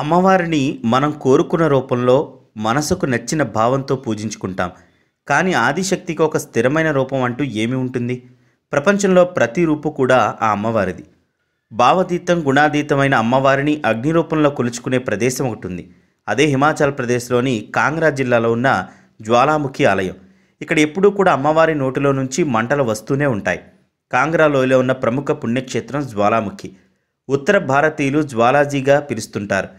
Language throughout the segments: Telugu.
అమ్మవారిని మనం కోరుకున్న రూపంలో మనసుకు నచ్చిన భావంతో పూజించుకుంటాం కానీ ఆదిశక్తికి ఒక స్థిరమైన రూపం అంటూ ఏమి ఉంటుంది ప్రపంచంలో ప్రతి రూపు కూడా ఆ అమ్మవారిది భావతీతం గుణాతీతమైన అమ్మవారిని అగ్ని రూపంలో కొలుచుకునే ప్రదేశం ఒకటి ఉంది అదే హిమాచల్ ప్రదేశ్లోని కాంగ్రా జిల్లాలో ఉన్న జ్వాలాముఖి ఆలయం ఇక్కడ ఎప్పుడూ కూడా అమ్మవారి నోటిలో నుంచి మంటలు వస్తూనే ఉంటాయి కాంగ్రా లోయలో ఉన్న ప్రముఖ పుణ్యక్షేత్రం జ్వాలాముఖి ఉత్తర భారతీయులు జ్వాలాజీగా పిలుస్తుంటారు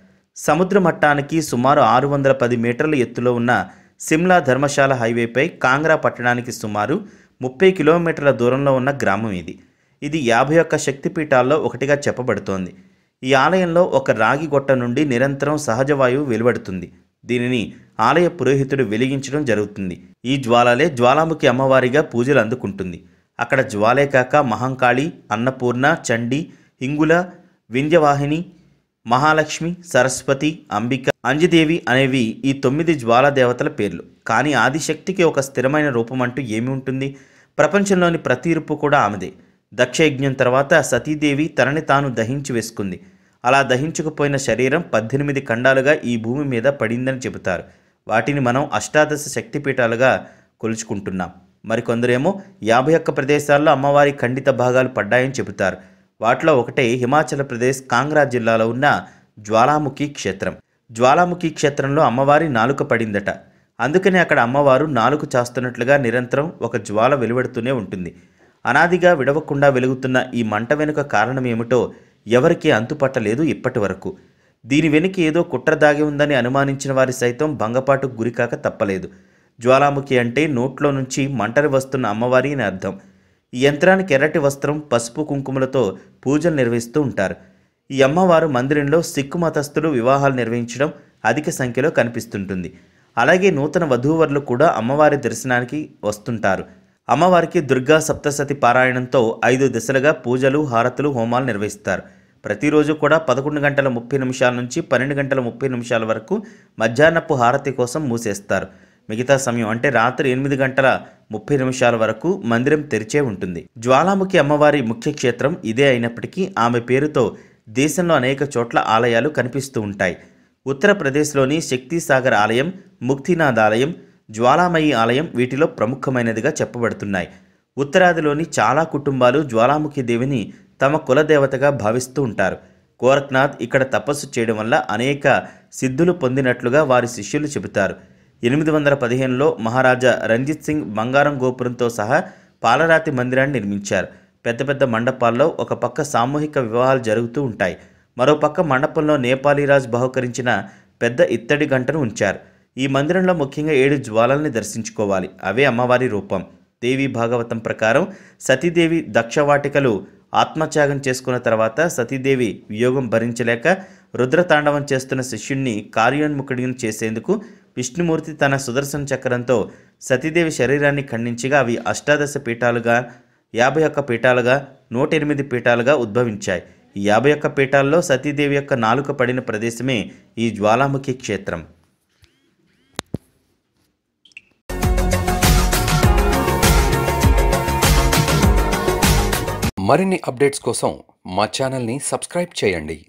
సముద్ర మట్టానికి సుమారు ఆరు వందల పది మీటర్ల ఎత్తులో ఉన్న సిమ్లా ధర్మశాల హైవేపై కాంగ్రా పట్టణానికి సుమారు ముప్పై కిలోమీటర్ల దూరంలో ఉన్న గ్రామం ఇది ఇది యాభై ఒక్క శక్తిపీఠాల్లో ఒకటిగా చెప్పబడుతోంది ఈ ఆలయంలో ఒక రాగి గొట్ట నుండి నిరంతరం సహజ వాయువు వెలువడుతుంది దీనిని ఆలయ పురోహితుడు వెలిగించడం జరుగుతుంది ఈ జ్వాలలే జ్వాలాముఖి అమ్మవారిగా పూజలు అందుకుంటుంది అక్కడ జ్వాలే కాక మహంకాళి అన్నపూర్ణ చండి ఇంగుల వింధ్యవాహిని మహాలక్ష్మి సరస్వతి అంబిక అంజదేవి అనేవి ఈ తొమ్మిది దేవతల పేర్లు కానీ ఆదిశక్తికి ఒక స్థిరమైన రూపం అంటూ ఏమి ఉంటుంది ప్రపంచంలోని ప్రతి రూపు కూడా ఆమెదే దక్షయజ్ఞం తర్వాత సతీదేవి తనని తాను దహించి వేసుకుంది అలా దహించుకుపోయిన శరీరం పద్దెనిమిది ఖండాలుగా ఈ భూమి మీద పడిందని చెబుతారు వాటిని మనం అష్టాదశ శక్తిపీఠాలుగా కొలుచుకుంటున్నాం మరికొందరేమో యాభై ఒక్క ప్రదేశాల్లో అమ్మవారి ఖండిత భాగాలు పడ్డాయని చెబుతారు వాటిలో ఒకటే హిమాచల్ ప్రదేశ్ కాంగ్రా జిల్లాలో ఉన్న జ్వాలాముఖి క్షేత్రం జ్వాలాముఖి క్షేత్రంలో అమ్మవారి నాలుక పడిందట అందుకనే అక్కడ అమ్మవారు నాలుగు చాస్తున్నట్లుగా నిరంతరం ఒక జ్వాల వెలువడుతూనే ఉంటుంది అనాదిగా విడవకుండా వెలుగుతున్న ఈ మంట వెనుక కారణం ఏమిటో ఎవరికీ అంతుపట్టలేదు ఇప్పటి వరకు దీని వెనుక ఏదో కుట్ర దాగి ఉందని అనుమానించిన వారి సైతం భంగపాటుకు గురికాక తప్పలేదు జ్వాలాముఖి అంటే నోట్లో నుంచి మంటలు వస్తున్న అమ్మవారి అని అర్థం ఈ యంత్రానికి ఎర్రటి వస్త్రం పసుపు కుంకుమలతో పూజలు నిర్వహిస్తూ ఉంటారు ఈ అమ్మవారు మందిరంలో సిక్కు మతస్థులు వివాహాలు నిర్వహించడం అధిక సంఖ్యలో కనిపిస్తుంటుంది అలాగే నూతన వధూవరులు కూడా అమ్మవారి దర్శనానికి వస్తుంటారు అమ్మవారికి దుర్గా సప్తసతి పారాయణంతో ఐదు దశలుగా పూజలు హారతులు హోమాలు నిర్వహిస్తారు ప్రతిరోజు కూడా పదకొండు గంటల ముప్పై నిమిషాల నుంచి పన్నెండు గంటల ముప్పై నిమిషాల వరకు మధ్యాహ్నపు హారతి కోసం మూసేస్తారు మిగతా సమయం అంటే రాత్రి ఎనిమిది గంటల ముప్పై నిమిషాల వరకు మందిరం తెరిచే ఉంటుంది జ్వాలాముఖి అమ్మవారి ముఖ్య క్షేత్రం ఇదే అయినప్పటికీ ఆమె పేరుతో దేశంలో అనేక చోట్ల ఆలయాలు కనిపిస్తూ ఉంటాయి ఉత్తరప్రదేశ్లోని శక్తిసాగర్ ఆలయం ముక్తినాథ్ ఆలయం జ్వాలామయి ఆలయం వీటిలో ప్రముఖమైనదిగా చెప్పబడుతున్నాయి ఉత్తరాదిలోని చాలా కుటుంబాలు జ్వాలాముఖి దేవిని తమ కులదేవతగా భావిస్తూ ఉంటారు గోరఖ్నాథ్ ఇక్కడ తపస్సు చేయడం వల్ల అనేక సిద్ధులు పొందినట్లుగా వారి శిష్యులు చెబుతారు ఎనిమిది వందల పదిహేనులో మహారాజా రంజిత్ సింగ్ బంగారం గోపురంతో సహా పాలరాతి మందిరాన్ని నిర్మించారు పెద్ద పెద్ద మండపాల్లో ఒక పక్క సామూహిక వివాహాలు జరుగుతూ ఉంటాయి మరోపక్క మండపంలో నేపాలీరాజ్ బహుకరించిన పెద్ద ఇత్తడి గంటను ఉంచారు ఈ మందిరంలో ముఖ్యంగా ఏడు జ్వాలల్ని దర్శించుకోవాలి అవే అమ్మవారి రూపం దేవి భాగవతం ప్రకారం సతీదేవి దక్షవాటికలు ఆత్మత్యాగం చేసుకున్న తర్వాత సతీదేవి వియోగం భరించలేక రుద్రతాండవం చేస్తున్న శిష్యుణ్ణి కార్యోన్ముఖుడిని చేసేందుకు విష్ణుమూర్తి తన సుదర్శన చక్రంతో సతీదేవి శరీరాన్ని ఖండించగా అవి అష్టాదశ పీఠాలుగా యాభై ఒక్క పీఠాలుగా నూట ఎనిమిది పీఠాలుగా ఉద్భవించాయి ఈ యాభై ఒక్క పీఠాల్లో సతీదేవి యొక్క నాలుక పడిన ప్రదేశమే ఈ జ్వాలాముఖి క్షేత్రం మరిన్ని అప్డేట్స్ కోసం మా ఛానల్ని సబ్స్క్రైబ్ చేయండి